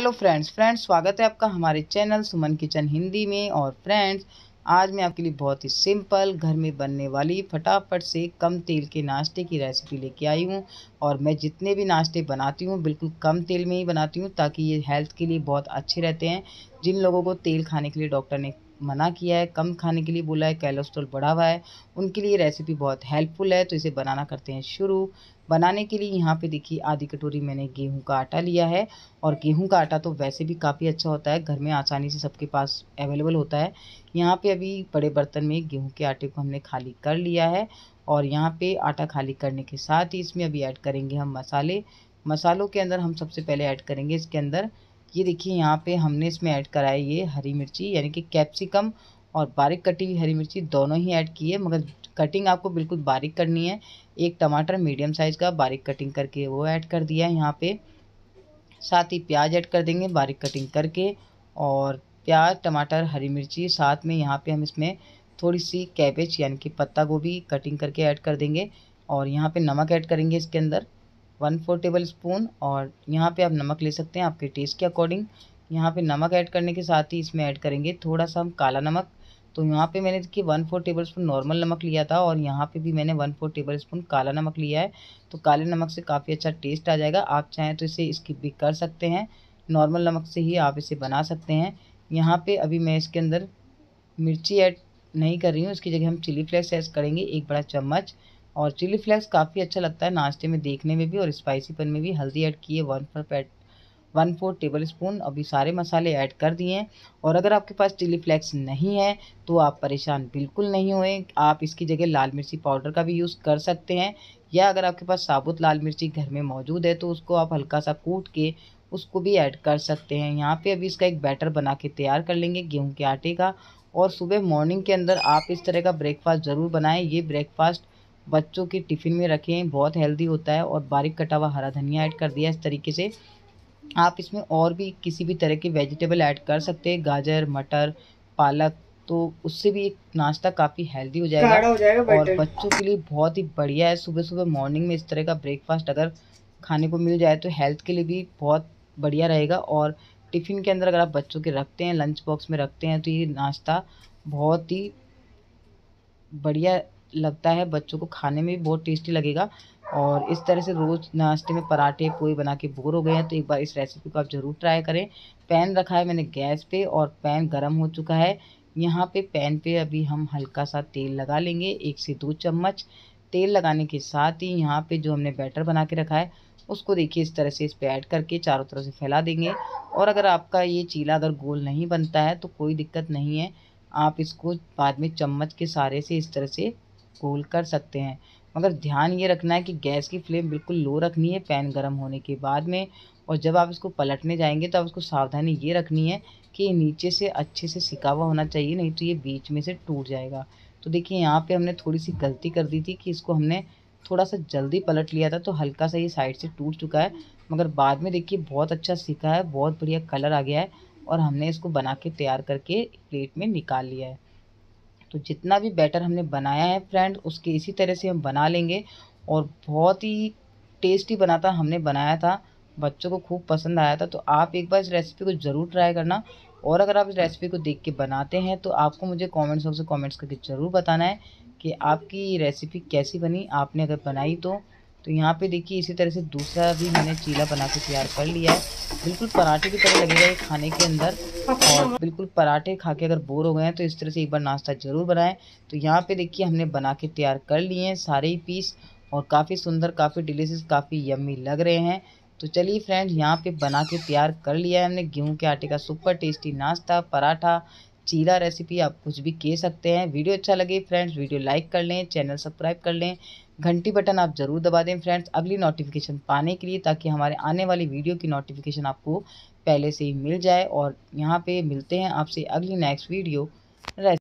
hello friends friends स्वागत है आपका हमारे चैनल सुमन किचन हिंदी में और फ्रेंड्स आज मैं आपके लिए बहुत ही सिंपल घर में बनने वाली फटाफट से कम तेल के नाश्ते की रेसिपी लेके आई हूँ और मैं जितने भी नाश्ते बनाती हूँ बिल्कुल कम तेल में ही बनाती हूँ ताकि ये हेल्थ के लिए बहुत अच्छे रहते हैं जिन लोगों को तेल खाने के लिए डॉक्टर ने मना किया है कम खाने के लिए बोला है कैलोस्ट्रोल बढ़ा हुआ है उनके लिए रेसिपी बहुत हेल्पफुल है तो इसे बनाना करते हैं शुरू बनाने के लिए यहाँ पे देखिए आधी कटोरी मैंने गेहूं का आटा लिया है और गेहूं का आटा तो वैसे भी काफ़ी अच्छा होता है घर में आसानी से सबके पास अवेलेबल होता है यहाँ पे अभी बड़े बर्तन में गेहूं के आटे को हमने खाली कर लिया है और यहाँ पे आटा खाली करने के साथ ही इसमें अभी ऐड करेंगे हम मसाले मसालों के अंदर हम सबसे पहले ऐड करेंगे इसके अंदर ये देखिए यहाँ पे हमने इसमें ऐड करा है ये हरी मिर्ची यानी कि कैप्सिकम और बारीक कटी हुई हरी मिर्ची दोनों ही ऐड की है मगर कटिंग आपको बिल्कुल बारीक करनी है एक टमाटर मीडियम साइज़ का बारीक कटिंग करके वो ऐड कर दिया है यहाँ पे साथ ही प्याज ऐड कर देंगे बारीक कटिंग करके और प्याज टमाटर हरी मिर्ची साथ में यहाँ पे हम इसमें थोड़ी सी कैबेज यानी कि पत्ता गोभी कटिंग करके ऐड कर देंगे और यहाँ पे नमक ऐड करेंगे इसके अंदर वन फोर टेबल स्पून और यहाँ पे आप नमक ले सकते हैं आपके टेस्ट के अकॉर्डिंग यहाँ पे नमक ऐड करने के साथ ही इसमें ऐड करेंगे थोड़ा सा हम काला नमक तो यहाँ पे मैंने देखिए one four tablespoon normal नमक लिया था और यहाँ पे भी मैंने वन फोर टेबल स्पून काला नमक लिया है तो काले नमक से काफ़ी अच्छा टेस्ट आ जाएगा आप चाहें तो इसे स्किप भी कर सकते हैं नॉर्मल नमक से ही आप इसे बना सकते हैं यहाँ पर अभी मैं इसके अंदर मिर्ची ऐड नहीं कर रही हूँ इसकी जगह हम चिली फ्लेक्स ऐड करेंगे एक बड़ा चम्मच और चिली फ्लेक्स काफ़ी अच्छा लगता है नाश्ते में देखने में भी और स्पाइसीपन में भी हल्दी ऐड किए वन फोर पैट वन फोर टेबल स्पून अभी सारे मसाले ऐड कर दिए हैं और अगर आपके पास चिली फ्लेक्स नहीं है तो आप परेशान बिल्कुल नहीं हुए आप इसकी जगह लाल मिर्ची पाउडर का भी यूज़ कर सकते हैं या अगर आपके पास साबुत लाल मिर्ची घर में मौजूद है तो उसको आप हल्का सा कूट के उसको भी ऐड कर सकते हैं यहाँ पे अभी इसका एक बैटर बना के तैयार कर लेंगे गेहूँ के आटे का और सुबह मॉर्निंग के अंदर आप इस तरह का ब्रेकफास्ट ज़रूर बनाएं ये ब्रेकफास्ट बच्चों के टिफ़िन में रखे हैं बहुत हेल्दी होता है और बारीक कटा हुआ हरा धनिया ऐड कर दिया इस तरीके से आप इसमें और भी किसी भी तरह के वेजिटेबल ऐड कर सकते हैं गाजर मटर पालक तो उससे भी एक नाश्ता काफ़ी हेल्दी हो जाएगा हो जाएगा और बच्चों के लिए बहुत ही बढ़िया है सुबह सुबह मॉर्निंग में इस तरह का ब्रेकफास्ट अगर खाने को मिल जाए तो हेल्थ के लिए भी बहुत बढ़िया रहेगा और टिफ़िन के अंदर अगर आप बच्चों के रखते हैं लंच बॉक्स में रखते हैं तो ये नाश्ता बहुत ही बढ़िया लगता है बच्चों को खाने में भी बहुत टेस्टी लगेगा और इस तरह से रोज़ नाश्ते में पराठे पूरी बना के बोर हो गए हैं तो एक बार इस रेसिपी को आप ज़रूर ट्राई करें पैन रखा है मैंने गैस पे और पैन गर्म हो चुका है यहाँ पे पैन पे अभी हम हल्का सा तेल लगा लेंगे एक से दो चम्मच तेल लगाने के साथ ही यहाँ पे जो हमने बैटर बना के रखा है उसको देखिए इस तरह से इस पर ऐड करके चारों तरफ से फैला देंगे और अगर आपका ये चीला अगर गोल नहीं बनता है तो कोई दिक्कत नहीं है आप इसको बाद में चम्मच के सहारे से इस तरह से कूल कर सकते हैं मगर ध्यान ये रखना है कि गैस की फ्लेम बिल्कुल लो रखनी है पैन गर्म होने के बाद में और जब आप इसको पलटने जाएंगे तो आप उसको सावधानी ये रखनी है कि नीचे से अच्छे से सिका हुआ होना चाहिए नहीं तो ये बीच में से टूट जाएगा तो देखिए यहाँ पे हमने थोड़ी सी गलती कर दी थी कि इसको हमने थोड़ा सा जल्दी पलट लिया था तो हल्का सा ये साइड से टूट चुका है मगर बाद में देखिए बहुत अच्छा सीखा है बहुत बढ़िया कलर आ गया है और हमने इसको बना के तैयार करके प्लेट में निकाल लिया है तो जितना भी बैटर हमने बनाया है फ्रेंड उसके इसी तरह से हम बना लेंगे और बहुत ही टेस्टी बनाता हमने बनाया था बच्चों को खूब पसंद आया था तो आप एक बार इस रेसिपी को ज़रूर ट्राई करना और अगर आप इस रेसिपी को देख के बनाते हैं तो आपको मुझे कॉमेंट्स बॉक्स में कॉमेंट्स करके ज़रूर बताना है कि आपकी रेसिपी कैसी बनी आपने अगर बनाई तो तो यहाँ पे देखिए इसी तरह से दूसरा भी मैंने चीला बना के तैयार कर लिया है बिल्कुल पराठे की तरह लगेगा ये खाने के अंदर और बिल्कुल पराठे खा के अगर बोर हो गए हैं तो इस तरह से एक बार नाश्ता ज़रूर बनाएं तो यहाँ पे देखिए हमने बना के तैयार कर लिए हैं सारे ही पीस और काफ़ी सुंदर काफ़ी डिलीशियस काफ़ी यम्मी लग रहे हैं तो चलिए फ्रेंड यहाँ पे बना के तैयार कर लिया है हमने गेहूँ के आटे का सुपर टेस्टी नाश्ता पराठा चीला रेसिपी आप कुछ भी कह सकते हैं वीडियो अच्छा लगे फ्रेंड्स वीडियो लाइक कर लें चैनल सब्सक्राइब कर लें घंटी बटन आप ज़रूर दबा दें फ्रेंड्स अगली नोटिफिकेशन पाने के लिए ताकि हमारे आने वाली वीडियो की नोटिफिकेशन आपको पहले से ही मिल जाए और यहाँ पे मिलते हैं आपसे अगली नेक्स्ट वीडियो